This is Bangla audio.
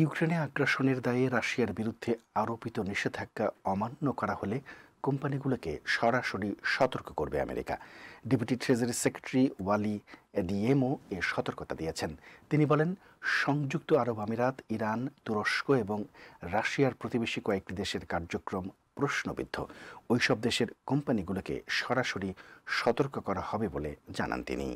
ইউক্রেনে আগ্রাসনের দায়ে রাশিয়ার বিরুদ্ধে আরোপিত নিষেধাজ্ঞা অমান্য করা হলে কোম্পানিগুলোকে সরাসরি সতর্ক করবে America deputy treasury secretary Wally Adeyemo এ সতর্কতা দিয়েছেন তিনি বলেন সংযুক্ত আরব আমিরাত ইরান তুরস্ক এবং রাশিয়ার প্রতিবেশী কয়েকটি দেশের কার্যক্রম প্রশ্নবিদ্ধ ওইসব দেশের কোম্পানিগুলোকে সরাসরি সতর্ক করা হবে বলে জানান তিনি